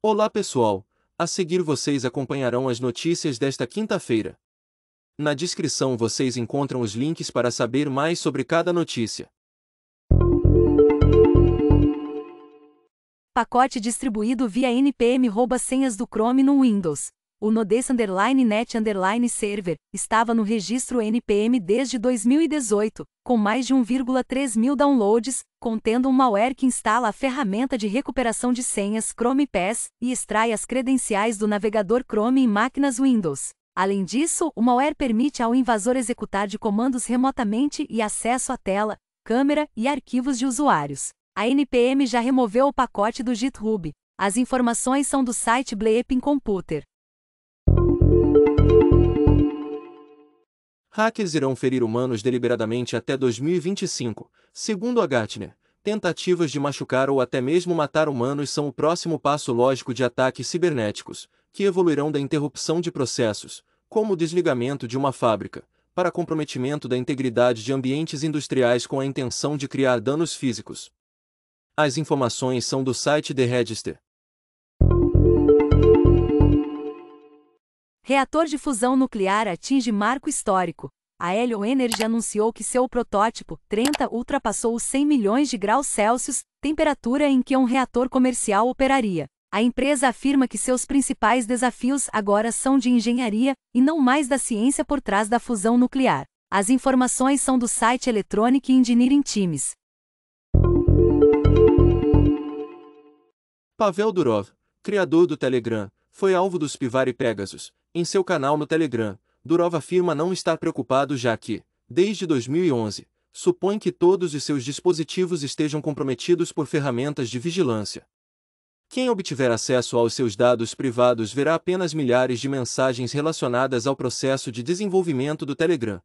Olá pessoal, a seguir vocês acompanharão as notícias desta quinta-feira. Na descrição vocês encontram os links para saber mais sobre cada notícia. Pacote distribuído via npm rouba senhas do Chrome no Windows. O Underline Server estava no registro NPM desde 2018, com mais de 1,3 mil downloads, contendo um malware que instala a ferramenta de recuperação de senhas Chrome PES e extrai as credenciais do navegador Chrome em máquinas Windows. Além disso, o malware permite ao invasor executar de comandos remotamente e acesso à tela, câmera e arquivos de usuários. A NPM já removeu o pacote do GitHub. As informações são do site Bleeping Computer. Hackers irão ferir humanos deliberadamente até 2025, segundo a Gartner. Tentativas de machucar ou até mesmo matar humanos são o próximo passo lógico de ataques cibernéticos, que evoluirão da interrupção de processos, como o desligamento de uma fábrica, para comprometimento da integridade de ambientes industriais com a intenção de criar danos físicos. As informações são do site The Register. Reator de fusão nuclear atinge marco histórico. A Helio Energy anunciou que seu protótipo 30 ultrapassou os 100 milhões de graus Celsius, temperatura em que um reator comercial operaria. A empresa afirma que seus principais desafios agora são de engenharia e não mais da ciência por trás da fusão nuclear. As informações são do site Electronic Engineering Teams. Pavel Durov, criador do Telegram, foi alvo dos Pivar e Pegasus, em seu canal no Telegram, Durov afirma não estar preocupado já que, desde 2011, supõe que todos os seus dispositivos estejam comprometidos por ferramentas de vigilância. Quem obtiver acesso aos seus dados privados verá apenas milhares de mensagens relacionadas ao processo de desenvolvimento do Telegram.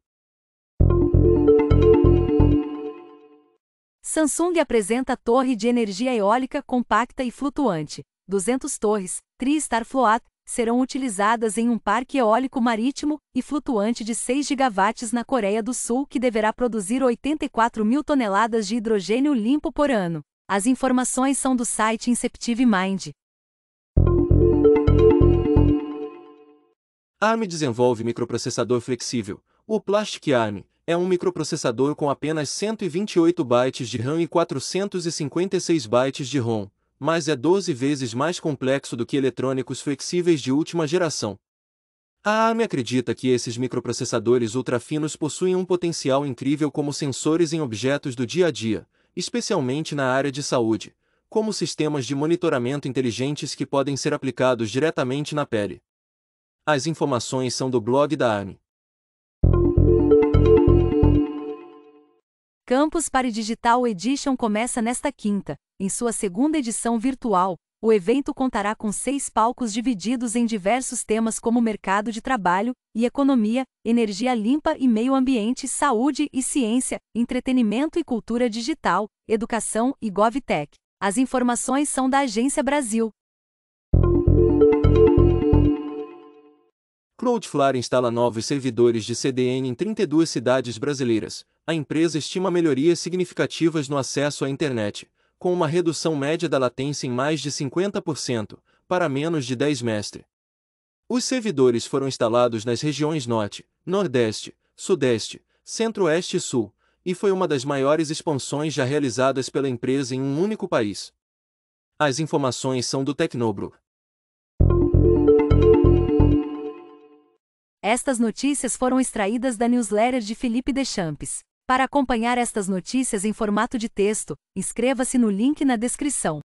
Samsung apresenta torre de energia eólica compacta e flutuante, 200 torres, Tri-Star Float, serão utilizadas em um parque eólico marítimo e flutuante de 6 gigawatts na Coreia do Sul que deverá produzir 84 mil toneladas de hidrogênio limpo por ano. As informações são do site Inceptive Mind. ARM desenvolve microprocessador flexível. O Plastic ARM é um microprocessador com apenas 128 bytes de RAM e 456 bytes de ROM mas é 12 vezes mais complexo do que eletrônicos flexíveis de última geração. A ARM acredita que esses microprocessadores ultrafinos possuem um potencial incrível como sensores em objetos do dia a dia, especialmente na área de saúde, como sistemas de monitoramento inteligentes que podem ser aplicados diretamente na pele. As informações são do blog da ARM. Campus Party Digital Edition começa nesta quinta. Em sua segunda edição virtual, o evento contará com seis palcos divididos em diversos temas como mercado de trabalho e economia, energia limpa e meio ambiente, saúde e ciência, entretenimento e cultura digital, educação e GovTech. As informações são da Agência Brasil. Cloudflare instala novos servidores de CDN em 32 cidades brasileiras a empresa estima melhorias significativas no acesso à internet, com uma redução média da latência em mais de 50%, para menos de 10 mestre. Os servidores foram instalados nas regiões Norte, Nordeste, Sudeste, Centro-Oeste e Sul, e foi uma das maiores expansões já realizadas pela empresa em um único país. As informações são do Tecnobro. Estas notícias foram extraídas da newsletter de Felipe Deschamps. Para acompanhar estas notícias em formato de texto, inscreva-se no link na descrição.